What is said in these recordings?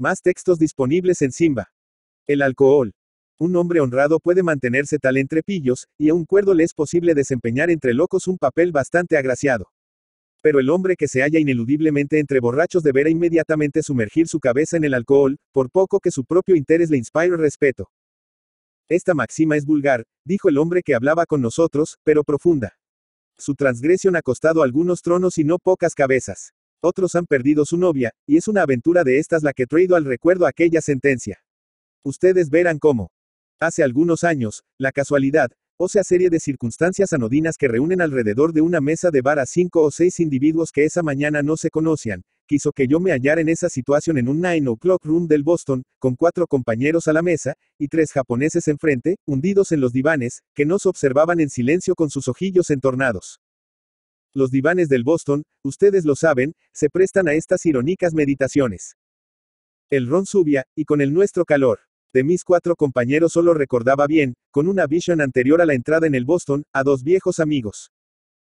Más textos disponibles en Simba. El alcohol. Un hombre honrado puede mantenerse tal entre pillos, y a un cuerdo le es posible desempeñar entre locos un papel bastante agraciado. Pero el hombre que se halla ineludiblemente entre borrachos deberá inmediatamente sumergir su cabeza en el alcohol, por poco que su propio interés le inspire respeto. Esta máxima es vulgar, dijo el hombre que hablaba con nosotros, pero profunda. Su transgresión ha costado algunos tronos y no pocas cabezas. Otros han perdido su novia, y es una aventura de estas la que traído al recuerdo aquella sentencia. Ustedes verán cómo. Hace algunos años, la casualidad, o sea serie de circunstancias anodinas que reúnen alrededor de una mesa de bar a cinco o seis individuos que esa mañana no se conocían, quiso que yo me hallara en esa situación en un nine o'clock room del Boston, con cuatro compañeros a la mesa, y tres japoneses enfrente, hundidos en los divanes, que nos observaban en silencio con sus ojillos entornados. Los divanes del Boston, ustedes lo saben, se prestan a estas irónicas meditaciones. El ron subía, y con el nuestro calor. De mis cuatro compañeros solo recordaba bien, con una visión anterior a la entrada en el Boston, a dos viejos amigos.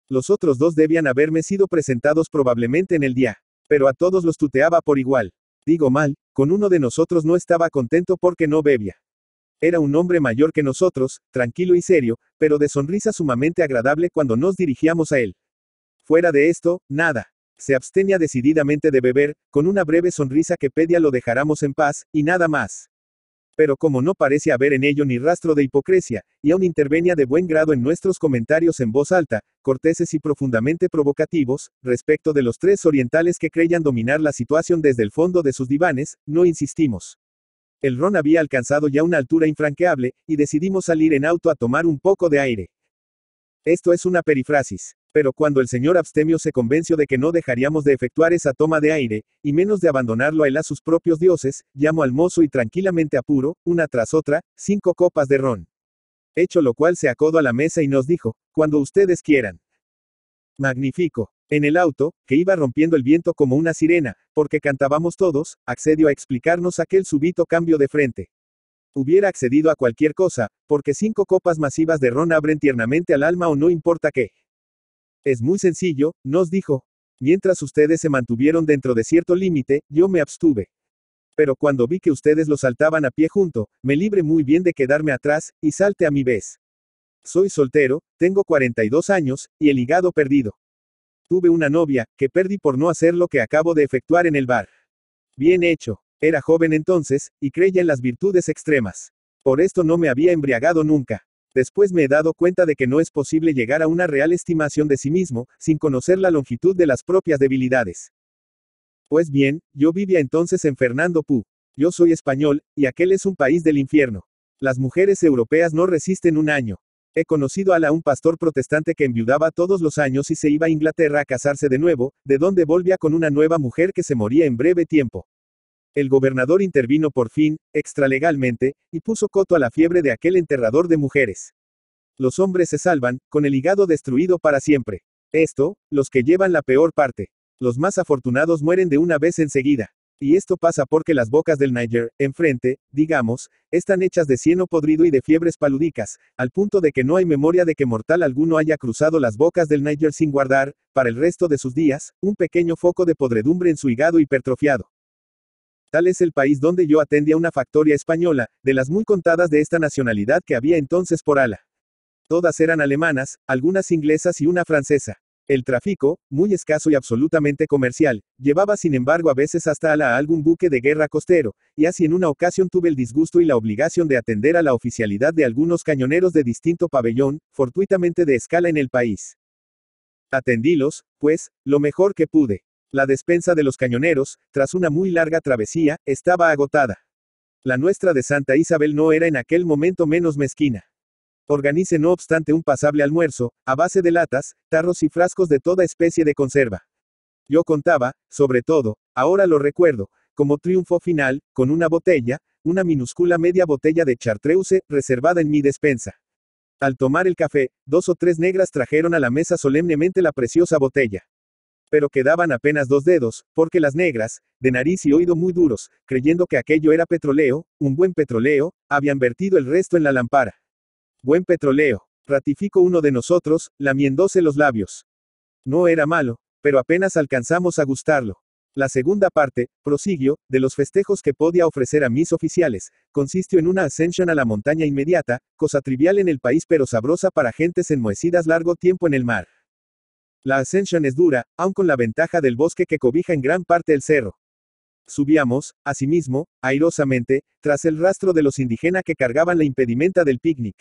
Los otros dos debían haberme sido presentados probablemente en el día, pero a todos los tuteaba por igual. Digo mal, con uno de nosotros no estaba contento porque no bebía. Era un hombre mayor que nosotros, tranquilo y serio, pero de sonrisa sumamente agradable cuando nos dirigíamos a él. Fuera de esto, nada. Se abstenía decididamente de beber, con una breve sonrisa que pedía lo dejáramos en paz, y nada más. Pero como no parece haber en ello ni rastro de hipocresía, y aún intervenía de buen grado en nuestros comentarios en voz alta, corteses y profundamente provocativos, respecto de los tres orientales que creían dominar la situación desde el fondo de sus divanes, no insistimos. El ron había alcanzado ya una altura infranqueable, y decidimos salir en auto a tomar un poco de aire. Esto es una perifrasis. Pero cuando el señor Abstemio se convenció de que no dejaríamos de efectuar esa toma de aire, y menos de abandonarlo a él a sus propios dioses, llamó al mozo y tranquilamente apuro, una tras otra, cinco copas de ron. Hecho lo cual se acodó a la mesa y nos dijo, cuando ustedes quieran. Magnifico. En el auto, que iba rompiendo el viento como una sirena, porque cantábamos todos, accedió a explicarnos aquel súbito cambio de frente. Hubiera accedido a cualquier cosa, porque cinco copas masivas de ron abren tiernamente al alma o no importa qué. Es muy sencillo, nos dijo. Mientras ustedes se mantuvieron dentro de cierto límite, yo me abstuve. Pero cuando vi que ustedes lo saltaban a pie junto, me libre muy bien de quedarme atrás, y salte a mi vez. Soy soltero, tengo 42 años, y el hígado perdido. Tuve una novia, que perdí por no hacer lo que acabo de efectuar en el bar. Bien hecho. Era joven entonces, y creía en las virtudes extremas. Por esto no me había embriagado nunca. Después me he dado cuenta de que no es posible llegar a una real estimación de sí mismo, sin conocer la longitud de las propias debilidades. Pues bien, yo vivía entonces en Fernando Pú. Yo soy español, y aquel es un país del infierno. Las mujeres europeas no resisten un año. He conocido a la un pastor protestante que enviudaba todos los años y se iba a Inglaterra a casarse de nuevo, de donde volvía con una nueva mujer que se moría en breve tiempo. El gobernador intervino por fin, extralegalmente, y puso coto a la fiebre de aquel enterrador de mujeres. Los hombres se salvan, con el hígado destruido para siempre. Esto, los que llevan la peor parte. Los más afortunados mueren de una vez enseguida. Y esto pasa porque las bocas del Niger, enfrente, digamos, están hechas de cieno podrido y de fiebres paludicas, al punto de que no hay memoria de que mortal alguno haya cruzado las bocas del Niger sin guardar, para el resto de sus días, un pequeño foco de podredumbre en su hígado hipertrofiado. Tal es el país donde yo atendía una factoria española, de las muy contadas de esta nacionalidad que había entonces por ala. Todas eran alemanas, algunas inglesas y una francesa. El tráfico, muy escaso y absolutamente comercial, llevaba sin embargo a veces hasta a algún buque de guerra costero, y así en una ocasión tuve el disgusto y la obligación de atender a la oficialidad de algunos cañoneros de distinto pabellón, fortuitamente de escala en el país. Atendílos, pues, lo mejor que pude. La despensa de los cañoneros, tras una muy larga travesía, estaba agotada. La nuestra de Santa Isabel no era en aquel momento menos mezquina. Organice no obstante un pasable almuerzo, a base de latas, tarros y frascos de toda especie de conserva. Yo contaba, sobre todo, ahora lo recuerdo, como triunfo final, con una botella, una minúscula media botella de chartreuse, reservada en mi despensa. Al tomar el café, dos o tres negras trajeron a la mesa solemnemente la preciosa botella pero quedaban apenas dos dedos, porque las negras, de nariz y oído muy duros, creyendo que aquello era petroleo, un buen petroleo, habían vertido el resto en la lámpara. Buen petroleo, ratificó uno de nosotros, lamiéndose los labios. No era malo, pero apenas alcanzamos a gustarlo. La segunda parte, prosiguió, de los festejos que podía ofrecer a mis oficiales, consistió en una ascensión a la montaña inmediata, cosa trivial en el país pero sabrosa para gentes enmohecidas largo tiempo en el mar. La ascensión es dura, aun con la ventaja del bosque que cobija en gran parte el cerro. Subíamos, asimismo, airosamente, tras el rastro de los indígenas que cargaban la impedimenta del picnic.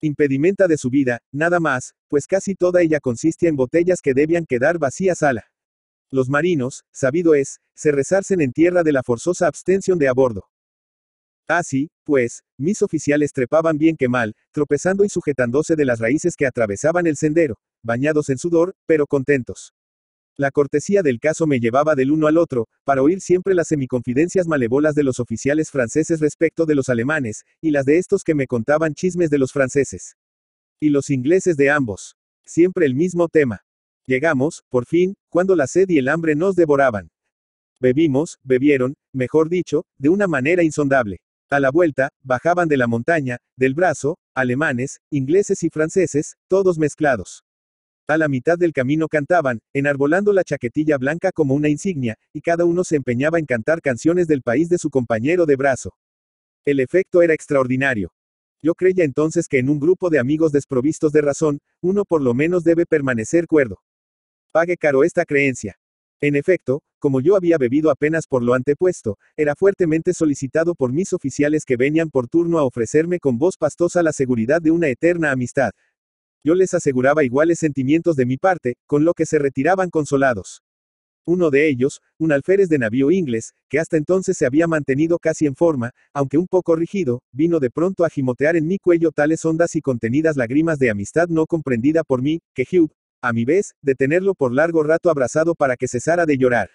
Impedimenta de subida, nada más, pues casi toda ella consistía en botellas que debían quedar vacías ala. Los marinos, sabido es, se rezarcen en tierra de la forzosa abstención de a bordo. Así, ah, pues, mis oficiales trepaban bien que mal, tropezando y sujetándose de las raíces que atravesaban el sendero, bañados en sudor, pero contentos. La cortesía del caso me llevaba del uno al otro, para oír siempre las semiconfidencias malevolas de los oficiales franceses respecto de los alemanes, y las de estos que me contaban chismes de los franceses. Y los ingleses de ambos. Siempre el mismo tema. Llegamos, por fin, cuando la sed y el hambre nos devoraban. Bebimos, bebieron, mejor dicho, de una manera insondable. A la vuelta, bajaban de la montaña, del brazo, alemanes, ingleses y franceses, todos mezclados. A la mitad del camino cantaban, enarbolando la chaquetilla blanca como una insignia, y cada uno se empeñaba en cantar canciones del país de su compañero de brazo. El efecto era extraordinario. Yo creía entonces que en un grupo de amigos desprovistos de razón, uno por lo menos debe permanecer cuerdo. Pague caro esta creencia. En efecto, como yo había bebido apenas por lo antepuesto, era fuertemente solicitado por mis oficiales que venían por turno a ofrecerme con voz pastosa la seguridad de una eterna amistad, yo les aseguraba iguales sentimientos de mi parte, con lo que se retiraban consolados. Uno de ellos, un alférez de navío inglés, que hasta entonces se había mantenido casi en forma, aunque un poco rígido, vino de pronto a gimotear en mi cuello tales ondas y contenidas lágrimas de amistad no comprendida por mí, que Hugh, a mi vez, de tenerlo por largo rato abrazado para que cesara de llorar.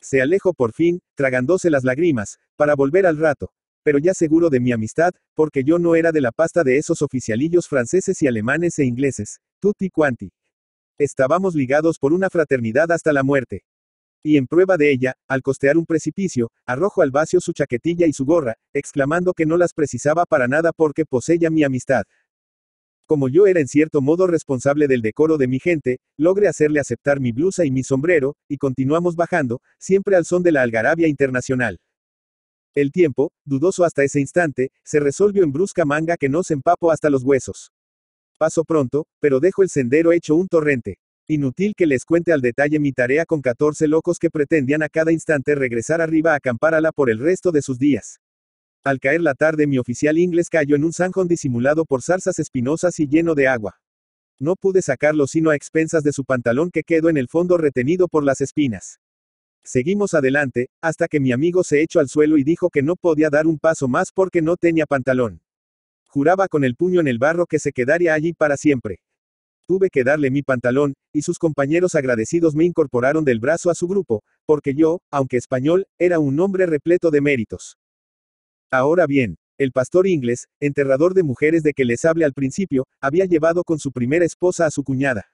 Se alejó por fin, tragándose las lágrimas, para volver al rato pero ya seguro de mi amistad, porque yo no era de la pasta de esos oficialillos franceses y alemanes e ingleses, tutti quanti. Estábamos ligados por una fraternidad hasta la muerte. Y en prueba de ella, al costear un precipicio, arrojo al vacío su chaquetilla y su gorra, exclamando que no las precisaba para nada porque poseía mi amistad. Como yo era en cierto modo responsable del decoro de mi gente, logré hacerle aceptar mi blusa y mi sombrero, y continuamos bajando, siempre al son de la algarabia internacional. El tiempo, dudoso hasta ese instante, se resolvió en brusca manga que nos empapó hasta los huesos. Paso pronto, pero dejo el sendero hecho un torrente. Inútil que les cuente al detalle mi tarea con 14 locos que pretendían a cada instante regresar arriba a la por el resto de sus días. Al caer la tarde mi oficial inglés cayó en un zanjón disimulado por zarzas espinosas y lleno de agua. No pude sacarlo sino a expensas de su pantalón que quedó en el fondo retenido por las espinas. Seguimos adelante, hasta que mi amigo se echó al suelo y dijo que no podía dar un paso más porque no tenía pantalón. Juraba con el puño en el barro que se quedaría allí para siempre. Tuve que darle mi pantalón, y sus compañeros agradecidos me incorporaron del brazo a su grupo, porque yo, aunque español, era un hombre repleto de méritos. Ahora bien, el pastor inglés, enterrador de mujeres de que les hable al principio, había llevado con su primera esposa a su cuñada.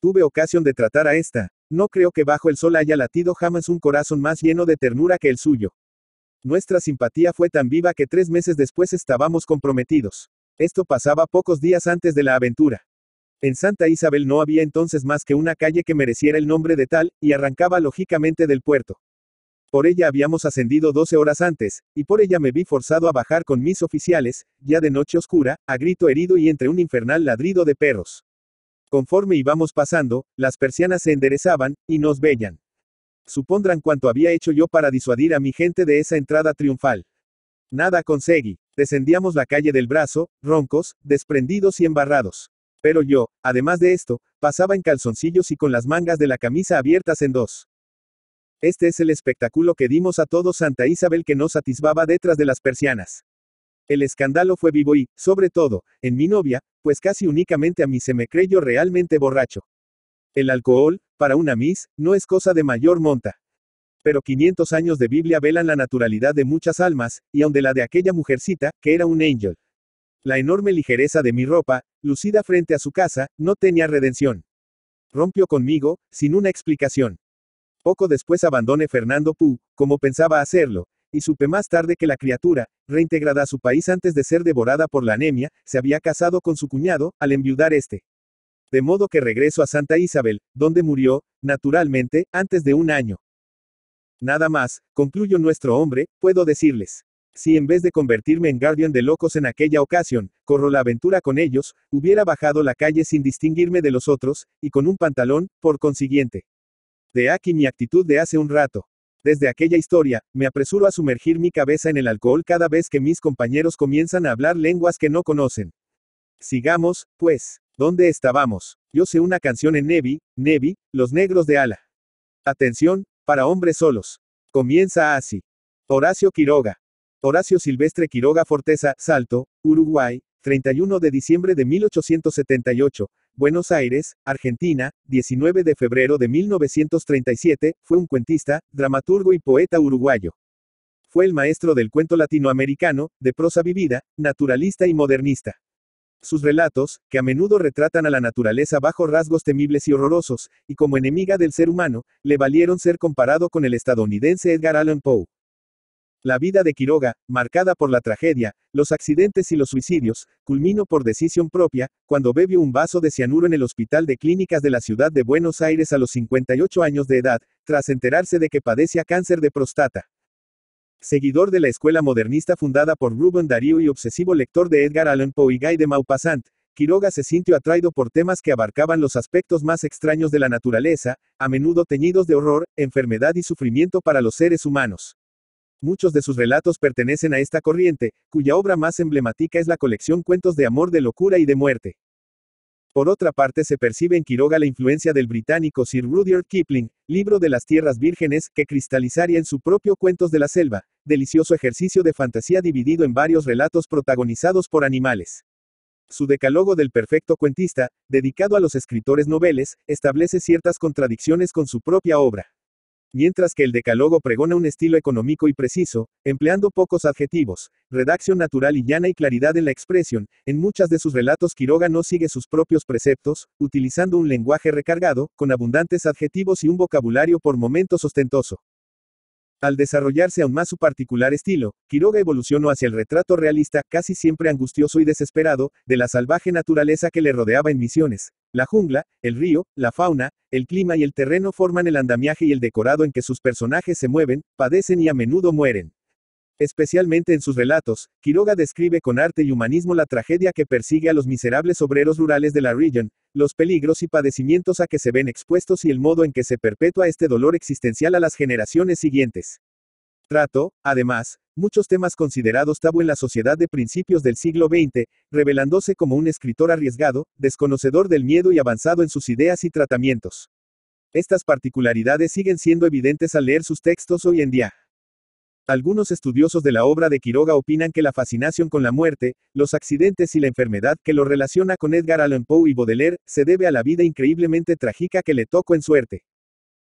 Tuve ocasión de tratar a esta. No creo que bajo el sol haya latido jamás un corazón más lleno de ternura que el suyo. Nuestra simpatía fue tan viva que tres meses después estábamos comprometidos. Esto pasaba pocos días antes de la aventura. En Santa Isabel no había entonces más que una calle que mereciera el nombre de tal, y arrancaba lógicamente del puerto. Por ella habíamos ascendido 12 horas antes, y por ella me vi forzado a bajar con mis oficiales, ya de noche oscura, a grito herido y entre un infernal ladrido de perros. Conforme íbamos pasando, las persianas se enderezaban, y nos veían. Supondrán cuánto había hecho yo para disuadir a mi gente de esa entrada triunfal. Nada conseguí. Descendíamos la calle del brazo, roncos, desprendidos y embarrados. Pero yo, además de esto, pasaba en calzoncillos y con las mangas de la camisa abiertas en dos. Este es el espectáculo que dimos a todo Santa Isabel que nos atisbaba detrás de las persianas. El escándalo fue vivo y, sobre todo, en mi novia, pues casi únicamente a mí se me creyó realmente borracho. El alcohol, para una Miss, no es cosa de mayor monta. Pero 500 años de Biblia velan la naturalidad de muchas almas, y aun de la de aquella mujercita, que era un angel. La enorme ligereza de mi ropa, lucida frente a su casa, no tenía redención. Rompió conmigo, sin una explicación. Poco después abandoné Fernando Pú, como pensaba hacerlo, y supe más tarde que la criatura, reintegrada a su país antes de ser devorada por la anemia, se había casado con su cuñado, al enviudar este. De modo que regreso a Santa Isabel, donde murió, naturalmente, antes de un año. Nada más, concluyó nuestro hombre, puedo decirles. Si en vez de convertirme en guardián de locos en aquella ocasión, corro la aventura con ellos, hubiera bajado la calle sin distinguirme de los otros, y con un pantalón, por consiguiente. De aquí mi actitud de hace un rato. Desde aquella historia, me apresuro a sumergir mi cabeza en el alcohol cada vez que mis compañeros comienzan a hablar lenguas que no conocen. Sigamos, pues, ¿dónde estábamos? Yo sé una canción en Nevi, Nevi, Los Negros de Ala. Atención, para hombres solos. Comienza así. Horacio Quiroga. Horacio Silvestre Quiroga Forteza, Salto, Uruguay, 31 de diciembre de 1878, Buenos Aires, Argentina, 19 de febrero de 1937, fue un cuentista, dramaturgo y poeta uruguayo. Fue el maestro del cuento latinoamericano, de prosa vivida, naturalista y modernista. Sus relatos, que a menudo retratan a la naturaleza bajo rasgos temibles y horrorosos, y como enemiga del ser humano, le valieron ser comparado con el estadounidense Edgar Allan Poe. La vida de Quiroga, marcada por la tragedia, los accidentes y los suicidios, culminó por decisión propia, cuando bebió un vaso de cianuro en el Hospital de Clínicas de la Ciudad de Buenos Aires a los 58 años de edad, tras enterarse de que padecía cáncer de próstata. Seguidor de la escuela modernista fundada por Rubén Darío y obsesivo lector de Edgar Allan Poe y Guy de Maupassant, Quiroga se sintió atraído por temas que abarcaban los aspectos más extraños de la naturaleza, a menudo teñidos de horror, enfermedad y sufrimiento para los seres humanos. Muchos de sus relatos pertenecen a esta corriente, cuya obra más emblemática es la colección Cuentos de Amor, de Locura y de Muerte. Por otra parte, se percibe en Quiroga la influencia del británico Sir Rudyard Kipling, libro de las tierras vírgenes, que cristalizaría en su propio Cuentos de la Selva, delicioso ejercicio de fantasía dividido en varios relatos protagonizados por animales. Su decálogo del perfecto cuentista, dedicado a los escritores noveles, establece ciertas contradicciones con su propia obra. Mientras que el decálogo pregona un estilo económico y preciso, empleando pocos adjetivos, redacción natural y llana y claridad en la expresión, en muchas de sus relatos Quiroga no sigue sus propios preceptos, utilizando un lenguaje recargado, con abundantes adjetivos y un vocabulario por momentos ostentoso. Al desarrollarse aún más su particular estilo, Quiroga evolucionó hacia el retrato realista, casi siempre angustioso y desesperado, de la salvaje naturaleza que le rodeaba en Misiones, la jungla, el río, la fauna, el clima y el terreno forman el andamiaje y el decorado en que sus personajes se mueven, padecen y a menudo mueren. Especialmente en sus relatos, Quiroga describe con arte y humanismo la tragedia que persigue a los miserables obreros rurales de la región, los peligros y padecimientos a que se ven expuestos y el modo en que se perpetúa este dolor existencial a las generaciones siguientes. Trato, además, muchos temas considerados tabú en la sociedad de principios del siglo XX, revelándose como un escritor arriesgado, desconocedor del miedo y avanzado en sus ideas y tratamientos. Estas particularidades siguen siendo evidentes al leer sus textos hoy en día. Algunos estudiosos de la obra de Quiroga opinan que la fascinación con la muerte, los accidentes y la enfermedad que lo relaciona con Edgar Allan Poe y Baudelaire, se debe a la vida increíblemente trágica que le tocó en suerte.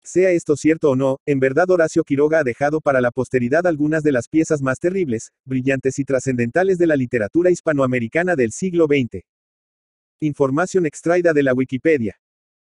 Sea esto cierto o no, en verdad Horacio Quiroga ha dejado para la posteridad algunas de las piezas más terribles, brillantes y trascendentales de la literatura hispanoamericana del siglo XX. Información extraída de la Wikipedia.